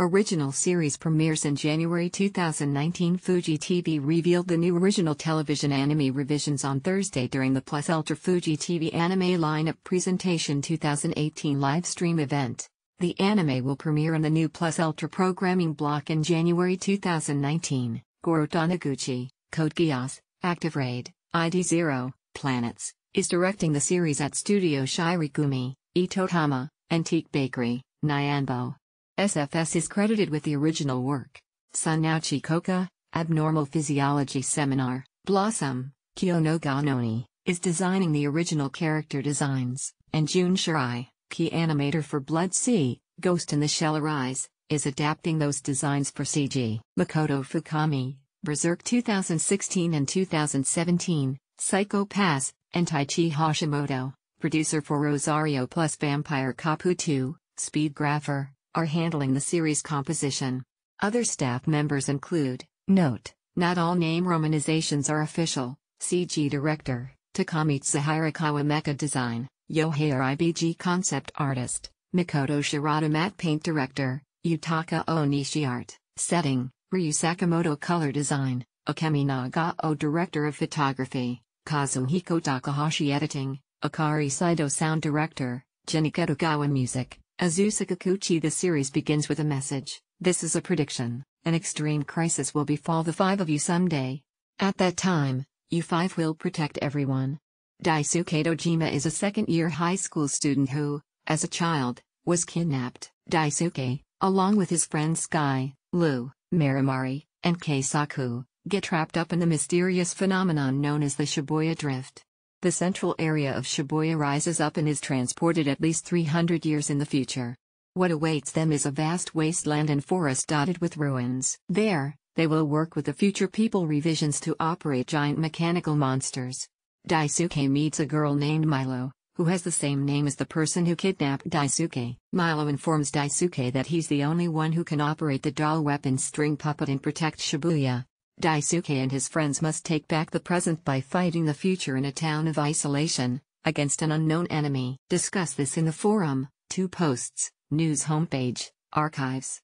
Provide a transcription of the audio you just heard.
Original series premieres in January 2019 Fuji TV revealed the new original television anime revisions on Thursday during the Plus Ultra Fuji TV Anime Lineup Presentation 2018 live stream event. The anime will premiere in the new Plus Ultra programming block in January 2019. Goro Taniguchi, Code Geass, Active Raid, ID Zero, Planets, is directing the series at Studio Shirigumi, Itotama, Antique Bakery, Nyanbo. SFS is credited with the original work. Sanauchi Koka, Abnormal Physiology Seminar, Blossom, Ganoni, is designing the original character designs, and Jun Shirai, key animator for Blood Sea, Ghost in the Shell Arise, is adapting those designs for CG. Makoto Fukami, Berserk 2016 and 2017, Psycho Pass, and Taichi Hashimoto, producer for Rosario plus Vampire Kapu 2, Speed Grapher, are handling the series composition. Other staff members include, note, not all name romanizations are official, CG Director, Takamitsu Hirakawa Mecha Design, Yohei IBG Concept Artist, Mikoto Shirada Matte Paint Director, Yutaka Onishi Art, Setting, Ryu Sakamoto Color Design, Akemi Nagao Director of Photography, Kazuhiko Takahashi Editing, Akari Saito Sound Director, Jinichi Music. Azusa Kikuchi The series begins with a message, this is a prediction, an extreme crisis will befall the five of you someday. At that time, you five will protect everyone. Daisuke Dojima is a second-year high school student who, as a child, was kidnapped. Daisuke, along with his friends Sky, Lu, Marimari, and Keisaku, get trapped up in the mysterious phenomenon known as the Shibuya Drift. The central area of Shibuya rises up and is transported at least 300 years in the future. What awaits them is a vast wasteland and forest dotted with ruins. There, they will work with the future people revisions to operate giant mechanical monsters. Daisuke meets a girl named Milo, who has the same name as the person who kidnapped Daisuke. Milo informs Daisuke that he's the only one who can operate the doll weapon string puppet and protect Shibuya. Daisuke and his friends must take back the present by fighting the future in a town of isolation, against an unknown enemy. Discuss this in the forum, two posts, news homepage, archives,